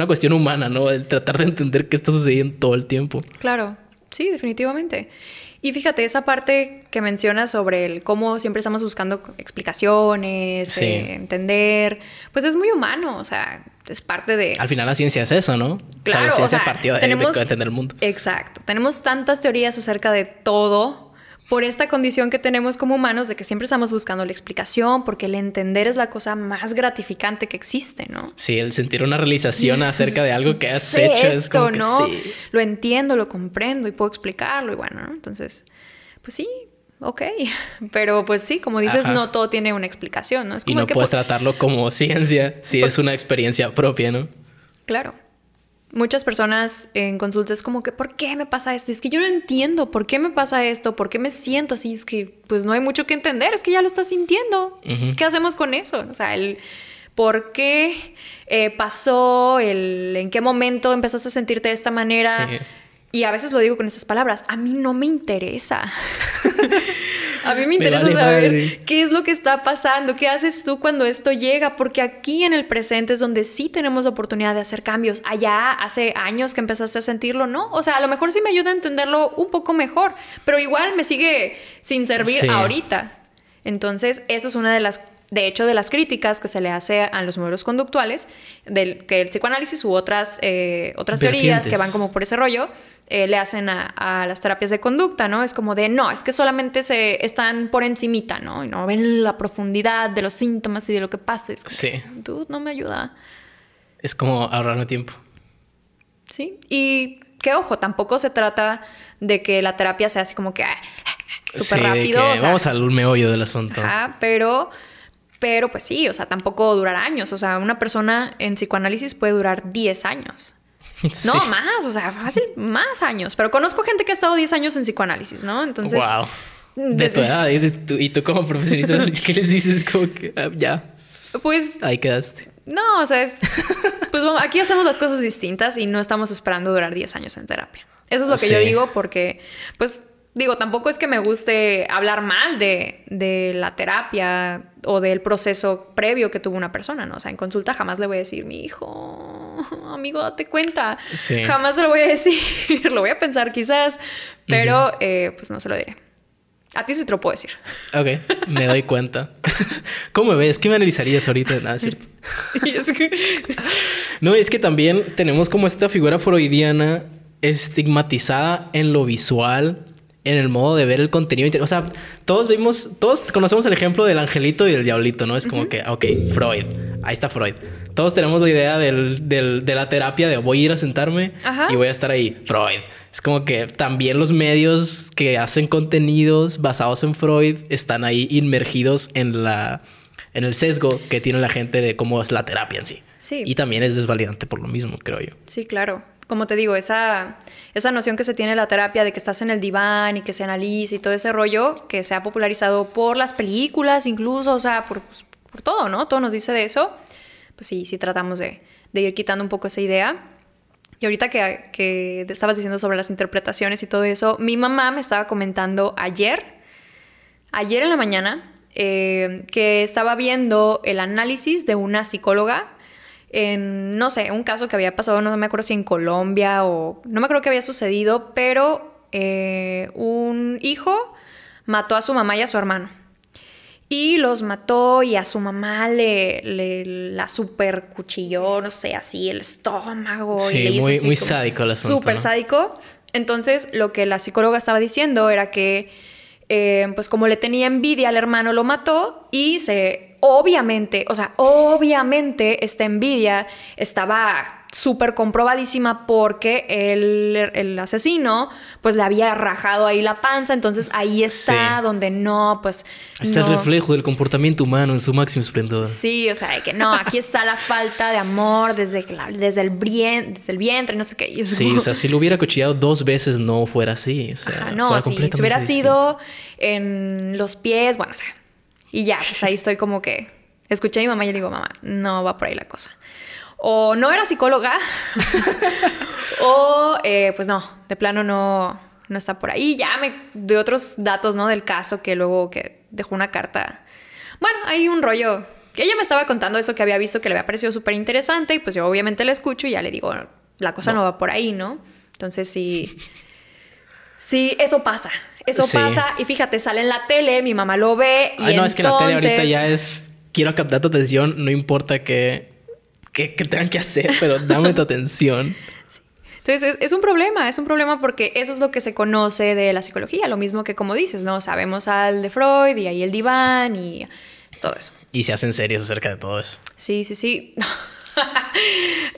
una cuestión humana, ¿no? El tratar de entender qué está sucediendo todo el tiempo. Claro, sí, definitivamente. Y fíjate, esa parte que mencionas sobre el cómo siempre estamos buscando explicaciones, eh, entender, pues es muy humano, o sea, es parte de... Al final la ciencia es eso, ¿no? Claro, la ciencia de, entender el mundo. Exacto. Tenemos tantas teorías acerca de todo por esta condición que tenemos como humanos de que siempre estamos buscando la explicación, porque el entender es la cosa más gratificante que existe, ¿no? Sí, el sentir una realización acerca de algo que has hecho es como que Sí. Lo entiendo, lo comprendo y puedo explicarlo y bueno, ¿no? entonces, pues sí, ok, pero pues sí, como dices, no todo tiene una explicación, ¿no? y no puedes pues tratarlo como ciencia si pues es una experiencia propia, ¿no? Claro muchas personas en consultas como que, ¿por qué me pasa esto? es que yo no entiendo, ¿por qué me pasa esto? ¿Por qué me siento así? Es que pues no hay mucho que entender, es que ya lo estás sintiendo. ¿Qué hacemos con eso? O sea, el por qué eh, pasó, el en qué momento empezaste a sentirte de esta manera. Y a veces lo digo con esas palabras, a mí no me interesa. A mí me interesa saber qué es lo que está pasando, qué haces tú cuando esto llega, porque aquí en el presente es donde sí tenemos la oportunidad de hacer cambios. Allá hace años que empezaste a sentirlo, ¿no? O sea, a lo mejor sí me ayuda a entenderlo un poco mejor, pero igual me sigue sin servir ahorita. Entonces, eso es una de las de hecho, de las críticas que se le hace a los modelos conductuales, del, que el psicoanálisis u otras, eh, otras teorías que van como por ese rollo, eh, le hacen a, las terapias de conducta, ¿no? Es como de, no, es que solamente se están por encimita, ¿no? Y no ven la profundidad de los síntomas y de lo que pasa. sí. no me ayuda. Es como ahorrarme tiempo. Sí. Y qué ojo, tampoco se trata de que la terapia sea así como que... Ah, ah, ah, super súper rápido. vamos al meollo del asunto. Ajá, pero pero pues sí, o sea, tampoco durar años. O sea, una persona en psicoanálisis puede durar 10 años. No, más, o sea, fácil, más años. Pero conozco gente que ha estado 10 años en psicoanálisis, ¿no? Entonces. ¡Wow! Mm, de tu edad y, tú como profesionista, ¿qué les dices? Como que ah, ya. Pues. Ahí quedaste. No, o sea, es. Pues bueno, aquí hacemos las cosas distintas y no estamos esperando durar 10 años en terapia. Eso es lo que yo digo porque, pues, digo, tampoco es que me guste hablar mal de, la terapia o del proceso previo que tuvo una persona, ¿no? O sea, en consulta jamás le voy a decir, mi hijo, amigo, date cuenta. Jamás se lo voy a decir, lo voy a pensar quizás, pero eh, pues no se lo diré. A ti sí te lo puedo decir. Ok, me doy cuenta. ¿Cómo me ves? ¿Qué me analizarías ahorita? no, es que también tenemos como esta figura freudiana estigmatizada en lo visual, en el modo de ver el contenido. O sea, todos vimos, todos conocemos el ejemplo del angelito y del diablito, ¿no? Es como que, ok, Freud, ahí está Freud. Todos tenemos la idea del, del, de la terapia de voy a ir a sentarme y voy a estar ahí, Freud. Es como que también los medios que hacen contenidos basados en Freud están ahí inmergidos en la en el sesgo que tiene la gente de cómo es la terapia en sí. Sí. Y también es desvalidante por lo mismo, creo yo. Sí, claro como te digo, esa, esa noción que se tiene de la terapia de que estás en el diván y que se analiza y todo ese rollo que se ha popularizado por las películas incluso, o sea, por, pues, por todo, ¿no? Todo nos dice de eso. Pues sí, sí tratamos de, de ir quitando un poco esa idea. Y ahorita que, que estabas diciendo sobre las interpretaciones y todo eso, mi mamá me estaba comentando ayer, ayer en la mañana, eh, que estaba viendo el análisis de una psicóloga en, no sé, un caso que había pasado, no me acuerdo si en Colombia o no me acuerdo qué había sucedido, pero eh, un hijo mató a su mamá y a su hermano. Y los mató y a su mamá le, la super cuchilló, no sé, así el estómago. Sí, muy, sádico el asunto. Súper sádico. Entonces, lo que la psicóloga estaba diciendo era que, eh, pues como le tenía envidia al hermano, lo mató y se obviamente, o sea, obviamente esta envidia estaba súper comprobadísima porque el, asesino pues le había rajado ahí la panza, entonces ahí está donde no, pues... Está el reflejo del comportamiento humano en su máximo esplendor. Sí, o sea, que no, aquí está la falta de amor desde, desde, el, desde el vientre, no sé qué. sí, o sea, si lo hubiera cochillado dos veces no fuera así, o sea, no, si, hubiera sido en los pies, bueno, o sea, y ya, pues ahí estoy como que escuché a mi mamá y le digo, mamá, no va por ahí la cosa. O no era psicóloga, o eh, pues no, de plano no, no está por ahí. Ya me de otros datos, ¿no? Del caso que luego que dejó una carta. Bueno, hay un rollo que ella me estaba contando eso que había visto que le había parecido súper interesante y pues yo obviamente la escucho y ya le digo, la cosa no, no va por ahí, ¿no? Entonces sí, sí, eso pasa. Eso pasa y fíjate, sale en la tele, mi mamá lo ve y Ay, no, es que la tele ahorita ya es quiero captar tu atención, no importa qué tengan que hacer, pero dame tu atención. Entonces, es, un problema, es un problema porque eso es lo que se conoce de la psicología, lo mismo que como dices, ¿no? Sabemos al de Freud y ahí el diván y todo eso. Y se hacen series acerca de todo eso. Sí, sí, sí.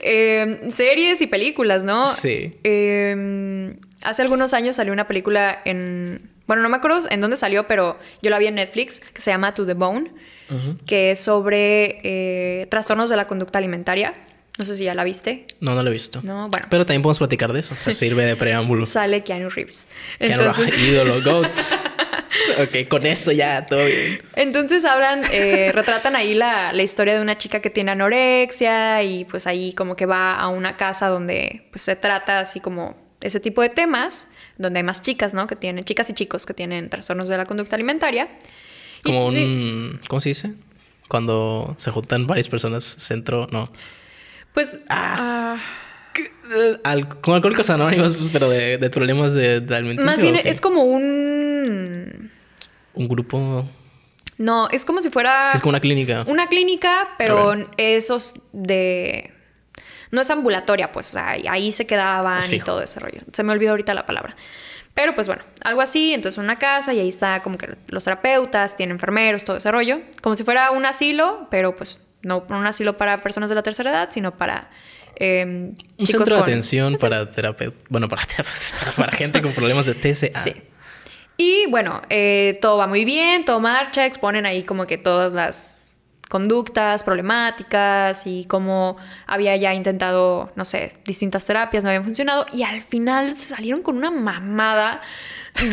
Em, series y películas, ¿no? Sí. Eh, Hace algunos años salió una película en... Bueno, no me acuerdo en dónde salió, pero yo la vi en Netflix, que se llama To the Bone, que es sobre eh, trastornos de la conducta alimentaria. No sé si ya la viste. No, no la he visto. No, bueno. Pero también podemos platicar de eso. Se sirve de preámbulo. Sale Keanu Reeves. Entonces... ok, con eso ya, todo bien. Entonces hablan, eh, retratan ahí la, la, historia de una chica que tiene anorexia y pues ahí como que va a una casa donde pues se trata así como ese tipo de temas, donde hay más chicas, ¿no? Que tienen, chicas y chicos que tienen trastornos de la conducta alimentaria. Como ¿Cómo se dice? Cuando se juntan varias personas, centro, no. Pues... Ah. ah. alcohólicos anónimos, pues, pero de, problemas de, de alimentación. Más bien es como un... Un grupo... No, es como si fuera... es como una clínica. Una clínica, pero esos de no es ambulatoria, pues, ahí se quedaban y todo ese rollo. Se me olvidó ahorita la palabra. Pero pues bueno, algo así, entonces una casa y ahí está como que los terapeutas, tienen enfermeros, todo ese rollo, como si fuera un asilo, pero pues no un asilo para personas de la tercera edad, sino para... Em, un centro de atención para terapeutas, bueno, para, para, para gente con problemas de TSA. Sí. Y bueno, eh, todo va muy bien, todo marcha, exponen ahí como que todas las conductas problemáticas y cómo había ya intentado, no sé, distintas terapias, no habían funcionado y al final se salieron con una mamada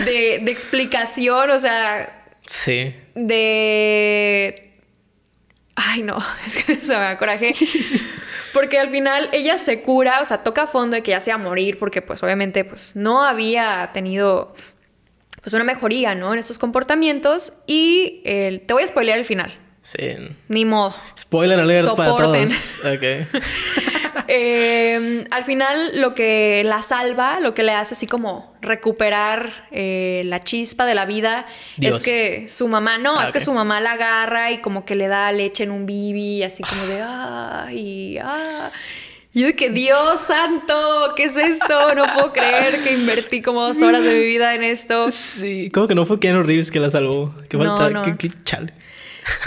de, explicación, o sea... Sí. De... Ay, no, es que se me da coraje. Porque al final ella se cura, o sea, toca a fondo de que ya se va a morir, porque pues obviamente pues no había tenido pues una mejoría, ¿no? En estos comportamientos. Y el te voy a spoilear el final. Sí. Ni modo. Spoiler alert para todos. eh, al final, lo que la salva, lo que le hace así como recuperar eh, la chispa de la vida, es que su mamá, no, ah, es que su mamá la agarra y como que le da leche en un bibi, así como de ah, y ah. de que Dios santo, ¿qué es esto? No puedo creer que invertí como dos horas de mi vida en esto. Sí, como que no fue Keanu Reeves que la salvó. Qué qué chale.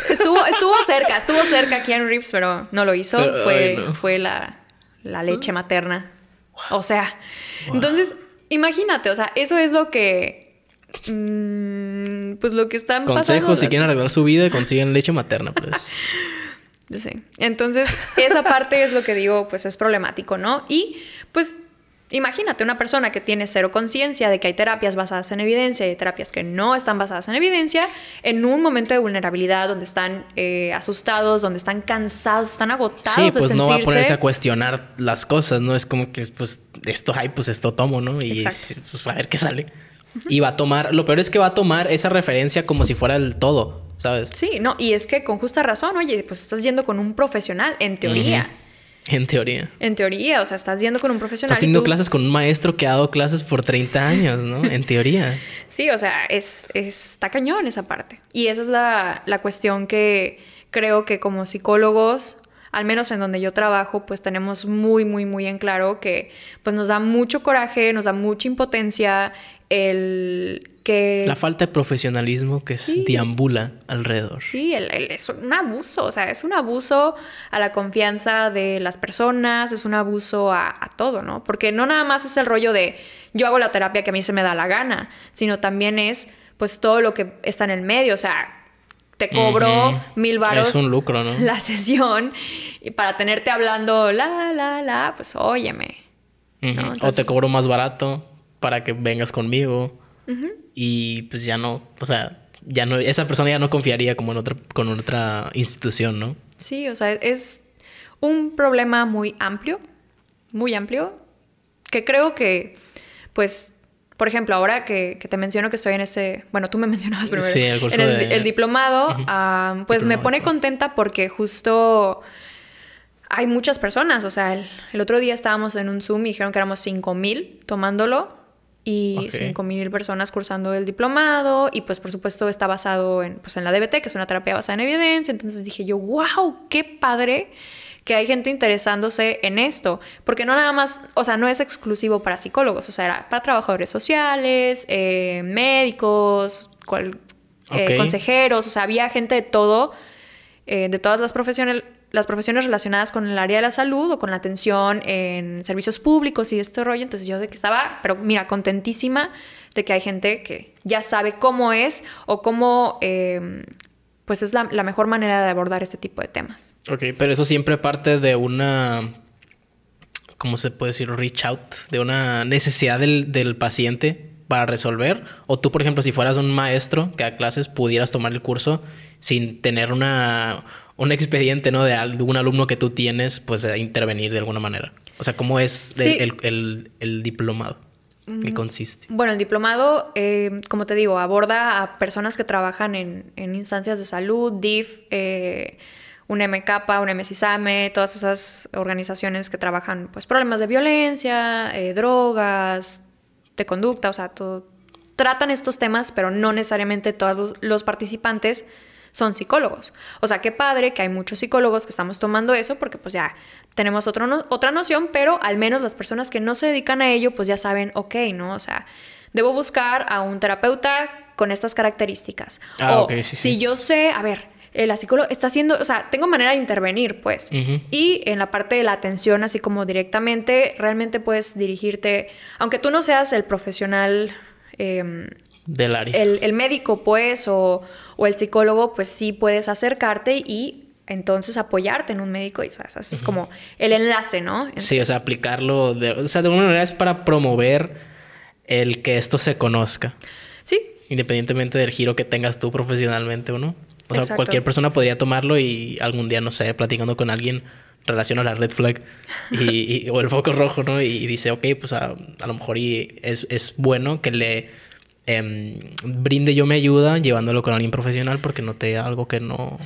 Estuvo, estuvo cerca, estuvo cerca en R.I.P.S. pero no lo hizo. fue, fue la, leche materna. O sea, entonces, imagínate, o sea, eso es lo que. Mm, pues lo que están pasando. si quieren arreglar su vida, consiguen leche materna, pues. Yo Entonces, esa parte es lo que digo, pues es problemático, ¿no? Y pues Imagínate una persona que tiene cero conciencia de que hay terapias basadas en evidencia y terapias que no están basadas en evidencia, en un momento de vulnerabilidad donde están eh, asustados, donde están cansados, están agotados. Sí, pues no va a ponerse a cuestionar las cosas, ¿no? Es como que, pues, esto hay, pues esto tomo, ¿no? Y va pues a ver qué sale. Y va a tomar, lo peor es que va a tomar esa referencia como si fuera el todo, ¿sabes? Sí, no, y es que con justa razón, oye, pues estás yendo con un profesional, en teoría. En teoría. En teoría, o sea, estás yendo con un profesional. Estás haciendo clases con un maestro que ha dado clases por 30 años, ¿no? En teoría. sí, o sea, es, está cañón esa parte. Y esa es la, la cuestión que creo que como psicólogos al menos en donde yo trabajo, pues tenemos muy, muy, muy en claro que pues nos da mucho coraje, nos da mucha impotencia el que... La falta de profesionalismo que es diambula alrededor. Sí, es un abuso, o sea, es un abuso a la confianza de las personas, es un abuso a, a todo, ¿no? Porque no nada más es el rollo de yo hago la terapia que a mí se me da la gana, sino también es pues todo lo que está en el medio, o sea, te cobro mil varos. La sesión. Y para tenerte hablando, la, la, la, pues óyeme. o te cobro más barato para que vengas conmigo. Y pues ya no, o sea, ya no, esa persona ya no confiaría como en otra, con otra institución, ¿no? Sí, o sea, es un problema muy amplio, muy amplio, que creo que, pues, por ejemplo, ahora que, te menciono que estoy en ese, bueno, tú me mencionabas primero, sí, el curso en el, diplomado, ah, pues me pone contenta porque justo hay muchas personas, o sea, el, otro día estábamos en un Zoom y dijeron que éramos 5000 tomándolo y 5000 personas cursando el diplomado y pues por supuesto está basado en, pues, en la DBT, que es una terapia basada en evidencia, entonces dije yo, wow, qué padre que hay gente interesándose en esto, porque no nada más, o sea, no es exclusivo para psicólogos, o sea, era para trabajadores sociales, eh, médicos, eh, consejeros, o sea, había gente de todo, eh, de todas las profesiones, las profesiones relacionadas con el área de la salud o con la atención en servicios públicos y este rollo. Entonces yo de que estaba, pero mira, contentísima de que hay gente que ya sabe cómo es o cómo pues es la, mejor manera de abordar este tipo de temas. Ok, pero eso siempre parte de una ¿cómo se puede decir? Reach out, de una necesidad del, paciente para resolver. O tú, por ejemplo, si fueras un maestro que a clases pudieras tomar el curso sin tener una, un expediente, ¿no? De algún alumno que tú tienes, pues, intervenir de alguna manera. O sea, ¿cómo es el diplomado? ¿Qué consiste? Bueno, el diplomado, eh, como te digo, aborda a personas que trabajan en, instancias de salud, DIF, eh, un MK, un MSISAME, todas esas organizaciones que trabajan pues problemas de violencia, eh, drogas, de conducta, o sea, Tratan estos temas, pero no necesariamente todos los participantes son psicólogos. O sea, qué padre que hay muchos psicólogos que estamos tomando eso porque pues ya tenemos otra noción, pero al menos las personas que no se dedican a ello pues ya saben, ok, ¿no? O sea, debo buscar a un terapeuta con estas características. Ah, o sí, si yo sé, a ver, eh, la psicóloga está haciendo, o sea, tengo manera de intervenir, pues. Y en la parte de la atención, así como directamente, realmente puedes dirigirte, aunque tú no seas el profesional em, del área. El, médico, pues, o, el psicólogo, pues sí puedes acercarte y entonces apoyarte en un médico y eso, es como el enlace, ¿no? sí, o sea, aplicarlo, o sea, de alguna manera es para promover el que esto se conozca. Sí. Independientemente del giro que tengas tú profesionalmente o no. O sea, cualquier persona podría tomarlo y algún día, no sé, platicando con alguien, a la red flag y, o el foco rojo, ¿no? Y, dice, ok, pues a, lo mejor y es, es, bueno que le Em, brinde yo me ayuda llevándolo con alguien profesional porque noté algo que no,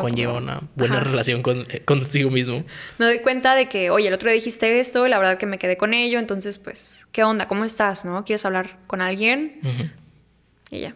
conlleva una buena relación con, eh, mismo. Me doy cuenta de que, oye, el otro día dijiste esto, la verdad que me quedé con ello, entonces pues, ¿qué onda? ¿Cómo estás? ¿No? ¿Quieres hablar con alguien? Y ya.